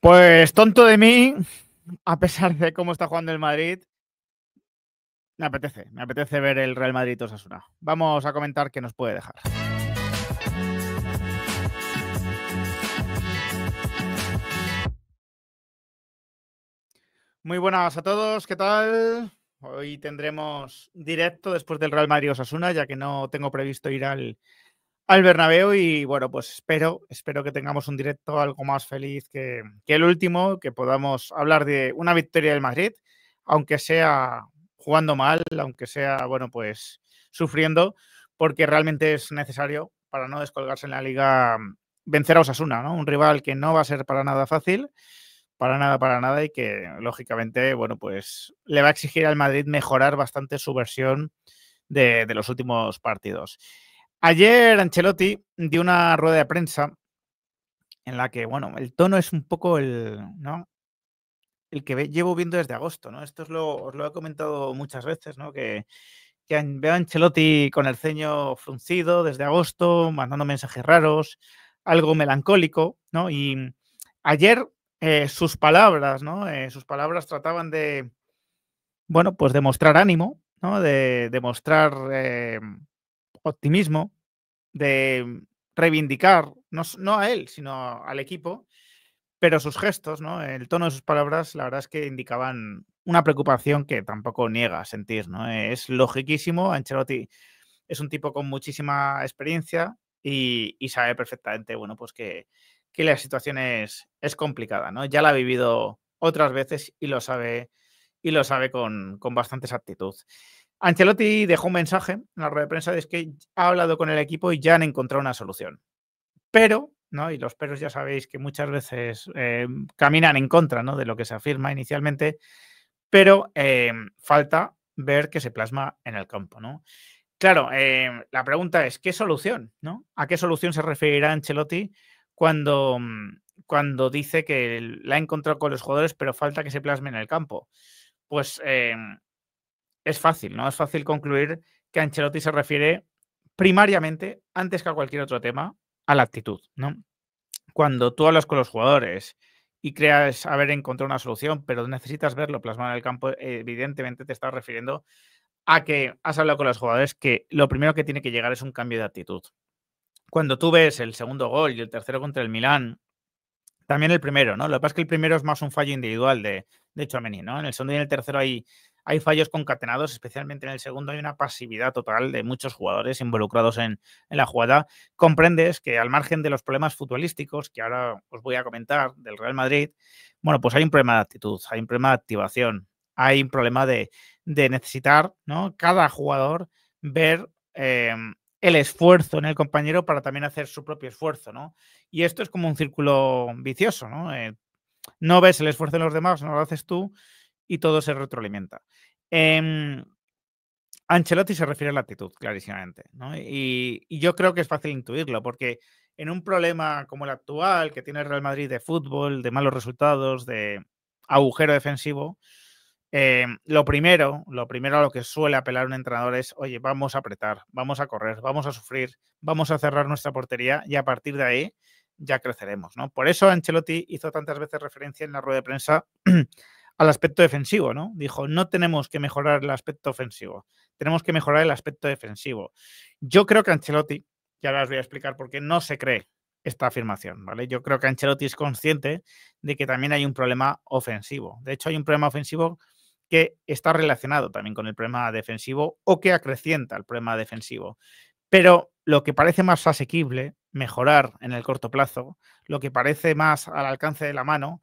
Pues tonto de mí, a pesar de cómo está jugando el Madrid, me apetece, me apetece ver el Real Madrid Osasuna. Vamos a comentar qué nos puede dejar. Muy buenas a todos, ¿qué tal? Hoy tendremos directo después del Real Madrid Osasuna, ya que no tengo previsto ir al al Bernabéu y bueno, pues espero, espero que tengamos un directo algo más feliz que, el último, que podamos hablar de una victoria del Madrid, aunque sea jugando mal, aunque sea, bueno, pues sufriendo, porque realmente es necesario para no descolgarse en la liga mm, vencer a Osasuna, ¿no? Un rival que no va a ser para nada fácil, para nada, para nada, y que lógicamente, bueno, pues le va a exigir al Madrid mejorar bastante su versión de, de los últimos partidos. Ayer Ancelotti dio una rueda de prensa en la que, bueno, el tono es un poco el, ¿no? El que llevo viendo desde agosto, ¿no? Esto es lo, os lo he comentado muchas veces, ¿no? Que, que veo a Ancelotti con el ceño fruncido desde agosto, mandando mensajes raros, algo melancólico, ¿no? Y ayer eh, sus palabras, ¿no? Eh, sus palabras trataban de, bueno, pues demostrar mostrar ánimo, ¿no? De, demostrar eh, optimismo, de reivindicar, no, no a él, sino al equipo, pero sus gestos, ¿no? el tono de sus palabras, la verdad es que indicaban una preocupación que tampoco niega a sentir. ¿no? Es logiquísimo, Ancelotti es un tipo con muchísima experiencia y, sabe perfectamente bueno, pues que, la situación es, complicada. ¿no? Ya la ha vivido otras veces y lo sabe, y lo sabe con, con bastante exactitud. Ancelotti dejó un mensaje en la rueda de prensa de que ha hablado con el equipo y ya han encontrado una solución. Pero, ¿no? Y los peros ya sabéis que muchas veces eh, caminan en contra de lo que se afirma inicialmente, pero eh, falta ver que se plasma en el campo, ¿no? Claro, eh, la pregunta es, ¿qué solución? ¿no? ¿A qué solución se referirá Ancelotti cuando, cuando dice que la ha encontrado con los jugadores, pero falta que se plasme en el campo? Pues es fácil, ¿no? Es fácil concluir que Ancelotti se refiere primariamente, antes que a cualquier otro tema, a la actitud, ¿no? Cuando tú hablas con los jugadores y creas haber encontrado una solución, pero necesitas verlo plasmado en el campo, evidentemente te estás refiriendo a que has hablado con los jugadores que lo primero que tiene que llegar es un cambio de actitud. Cuando tú ves el segundo gol y el tercero contra el Milán, también el primero, ¿no? Lo que pasa es que el primero es más un fallo individual de, de ¿no? En el segundo y en el tercero hay hay fallos concatenados, especialmente en el segundo, hay una pasividad total de muchos jugadores involucrados en, la jugada. Comprendes que al margen de los problemas futbolísticos, que ahora os voy a comentar, del Real Madrid, bueno, pues hay un problema de actitud, hay un problema de activación, hay un problema de, necesitar, ¿no? Cada jugador ver... Eh, el esfuerzo en el compañero para también hacer su propio esfuerzo, ¿no? Y esto es como un círculo vicioso, ¿no? Eh, no ves el esfuerzo de los demás, no lo haces tú, y todo se retroalimenta. Em, Ancelotti se refiere a la actitud, clarísimamente. Y, yo creo que es fácil intuirlo, porque en un problema como el actual, que tiene el Real Madrid de fútbol, de malos resultados, de agujero defensivo, em, lo primero, lo primero a lo que suele apelar un entrenador es, oye, vamos a apretar, vamos a correr, vamos a sufrir, vamos a cerrar nuestra portería y a partir de ahí ya creceremos, ¿no? Por eso Ancelotti hizo tantas veces referencia en la rueda de prensa al aspecto defensivo, ¿no? Dijo, no tenemos que mejorar el aspecto ofensivo, tenemos que mejorar el aspecto defensivo. Yo creo que Ancelotti, y ahora os voy a explicar por qué no se cree esta afirmación, ¿vale? Yo creo que Ancelotti es consciente de que también hay un problema ofensivo. De hecho, hay un problema ofensivo que está relacionado también con el problema defensivo o que acrecienta el problema defensivo. Pero lo que parece más asequible mejorar en el corto plazo, lo que parece más al alcance de la mano,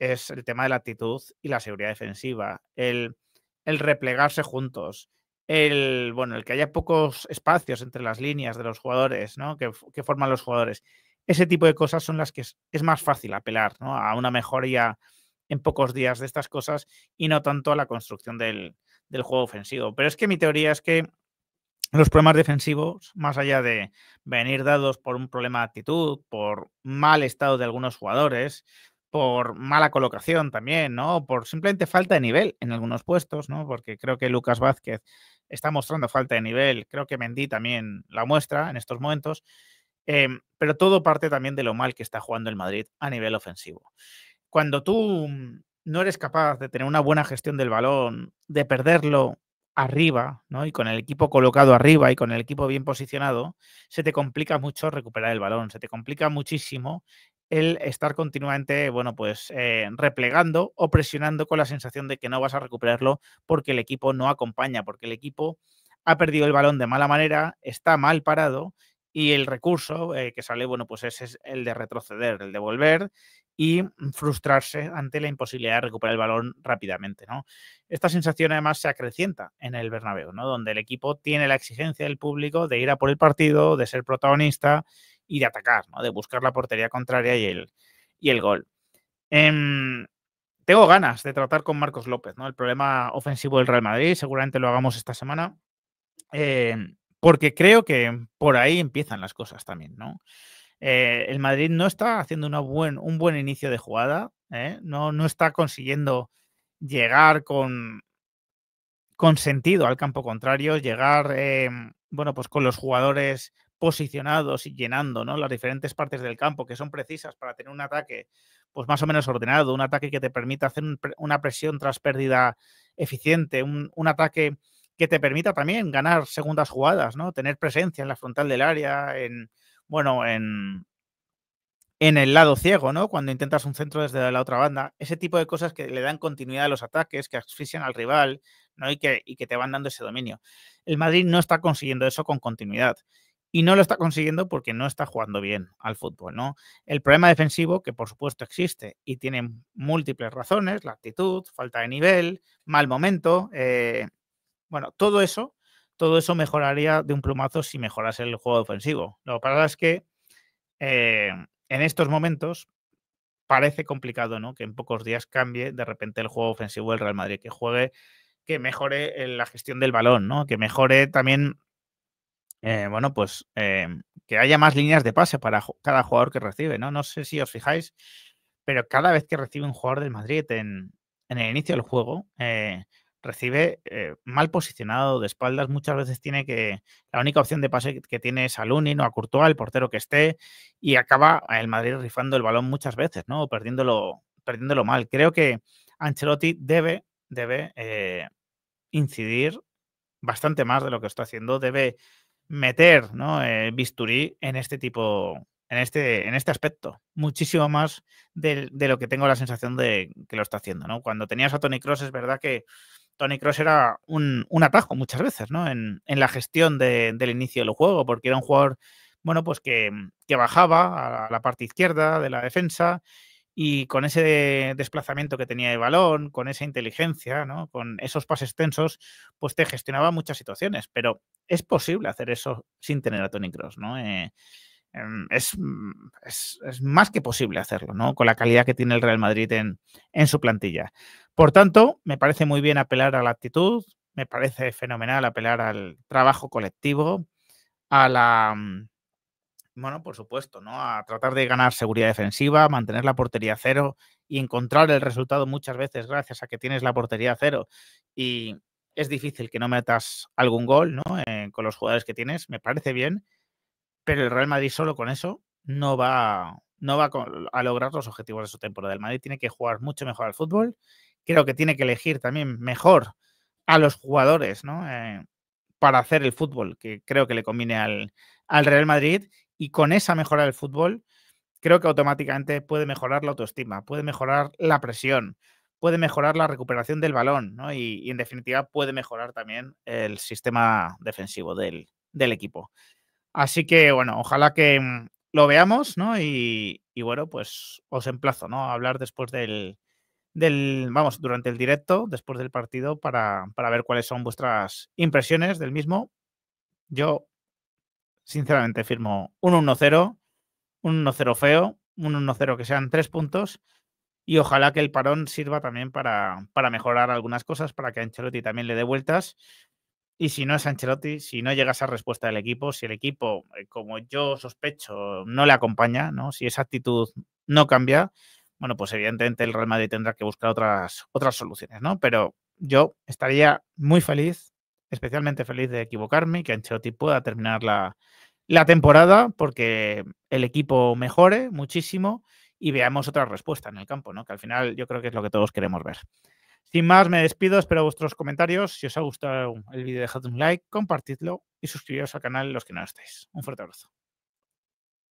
es el tema de la actitud y la seguridad defensiva, el, replegarse juntos, el, bueno, el que haya pocos espacios entre las líneas de los jugadores, ¿no? que, forman los jugadores. Ese tipo de cosas son las que es, más fácil apelar a una mejoría en pocos días de estas cosas y no tanto a la construcción del, del juego ofensivo. Pero es que mi teoría es que los problemas defensivos, más allá de venir dados por un problema de actitud, por mal estado de algunos jugadores, por mala colocación también, ¿no? Por simplemente falta de nivel en algunos puestos, ¿no? Porque creo que Lucas Vázquez está mostrando falta de nivel, creo que Mendy también la muestra en estos momentos, em, pero todo parte también de lo mal que está jugando el Madrid a nivel ofensivo. Cuando tú mm, no eres capaz de tener una buena gestión del balón, de perderlo arriba, ¿no? Y con el equipo colocado arriba y con el equipo bien posicionado, se te complica mucho recuperar el balón, se te complica muchísimo el estar continuamente, bueno, pues eh, replegando o presionando con la sensación de que no vas a recuperarlo porque el equipo no acompaña, porque el equipo ha perdido el balón de mala manera, está mal parado y el recurso eh, que sale, bueno, pues es el de retroceder, el de volver y frustrarse ante la imposibilidad de recuperar el balón rápidamente, ¿no? Esta sensación además se acrecienta en el Bernabéu, ¿no? Donde el equipo tiene la exigencia del público de ir a por el partido, de ser protagonista y de atacar, ¿no? de buscar la portería contraria y el, y el gol. Em, tengo ganas de tratar con Marcos López, ¿no? el problema ofensivo del Real Madrid, seguramente lo hagamos esta semana, em, porque creo que por ahí empiezan las cosas también. Eh, el Madrid no está haciendo buen, un buen inicio de jugada, ¿eh? no, no está consiguiendo llegar con, con sentido al campo contrario, llegar, em, bueno, pues con los jugadores posicionados y llenando ¿no? las diferentes partes del campo que son precisas para tener un ataque pues más o menos ordenado, un ataque que te permita hacer una presión tras pérdida eficiente, un, ataque que te permita también ganar segundas jugadas, ¿no? Tener presencia en la frontal del área, en bueno, en, en el lado ciego, ¿no? Cuando intentas un centro desde la otra banda, ese tipo de cosas que le dan continuidad a los ataques, que asfixian al rival, ¿no? Y que, y que te van dando ese dominio. El Madrid no está consiguiendo eso con continuidad y no lo está consiguiendo porque no está jugando bien al fútbol, ¿no? El problema defensivo, que por supuesto existe y tiene múltiples razones, la actitud, falta de nivel, mal momento, eh, bueno, todo eso, todo eso mejoraría de un plumazo si mejorase el juego ofensivo. Lo que pasa es que eh, en estos momentos parece complicado, ¿no? Que en pocos días cambie de repente el juego ofensivo del Real Madrid, que juegue, que mejore eh, la gestión del balón, ¿no? Que mejore también eh, bueno, pues eh, que haya más líneas de pase para cada jugador que recibe, ¿no? No sé si os fijáis, pero cada vez que recibe un jugador del Madrid en, el inicio del juego, eh, recibe mal posicionado de espaldas, muchas veces tiene que, la única opción de pase que tiene es a Lunin o a Courtois, el portero que esté, y acaba el Madrid rifando el balón muchas veces, ¿no? perdiéndolo, perdiéndolo mal. Creo que Ancelotti debe, debe incidir bastante más de lo que está haciendo, debe meter ¿no? Eh, bisturí en este tipo, en este, en este aspecto. Muchísimo más de, de, lo que tengo la sensación de que lo está haciendo. ¿no? Cuando tenías a Tony Cross, es verdad que Tony Cross era un, un atajo muchas veces ¿no? en, en la gestión del inicio del juego, porque era un jugador bueno, pues que, que bajaba a la parte izquierda de la defensa y con ese desplazamiento que tenía de balón, con esa inteligencia, ¿no? con esos pases tensos, pues te gestionaba muchas situaciones. Pero es posible hacer eso sin tener a Tony Cross, ¿no? Eh, em, mm, es, más que posible hacerlo, ¿no? Con la calidad que tiene el Real Madrid en, en su plantilla. Por tanto, me parece muy bien apelar a la actitud, me parece fenomenal apelar al trabajo colectivo, a la mm, bueno, por supuesto, ¿no? A tratar de ganar seguridad defensiva, mantener la portería cero y encontrar el resultado muchas veces gracias a que tienes la portería cero. Y es difícil que no metas algún gol, ¿no? Eh, con los jugadores que tienes, me parece bien, pero el Real Madrid solo con eso no va, no va a lograr los objetivos de su temporada. El Madrid tiene que jugar mucho mejor al fútbol, creo que tiene que elegir también mejor a los jugadores, ¿no? Eh, para hacer el fútbol, que creo que le combine al, al Real Madrid y con esa mejora del fútbol, creo que automáticamente puede mejorar la autoestima, puede mejorar la presión, puede mejorar la recuperación del balón, ¿no? y, en definitiva puede mejorar también el sistema defensivo del, equipo. Así que, bueno, ojalá que mm, lo veamos, ¿no? Y, y bueno, pues os emplazo, ¿no? A hablar después del, del, vamos, durante el directo, después del partido, para, para ver cuáles son vuestras impresiones del mismo. Yo sinceramente firmo un 1-0, un 1-0 feo, un 1-0 que sean tres puntos y ojalá que el parón sirva también para, para mejorar algunas cosas, para que Ancelotti también le dé vueltas. Y si no es Ancelotti, si no llega esa respuesta del equipo, si el equipo, eh, como yo sospecho, no le acompaña, ¿no? si esa actitud no cambia, bueno, pues evidentemente el Real Madrid tendrá que buscar otras, otras soluciones, ¿no? Pero yo estaría muy feliz especialmente feliz de equivocarme y que Ancelotti pueda terminar la, temporada porque el equipo mejore muchísimo y veamos otra respuesta en el campo, ¿no? que al final yo creo que es lo que todos queremos ver. Sin más, me despido, espero vuestros comentarios. Si os ha gustado el vídeo, dejad un like, compartidlo y suscribiros al canal los que no estáis. Un fuerte abrazo.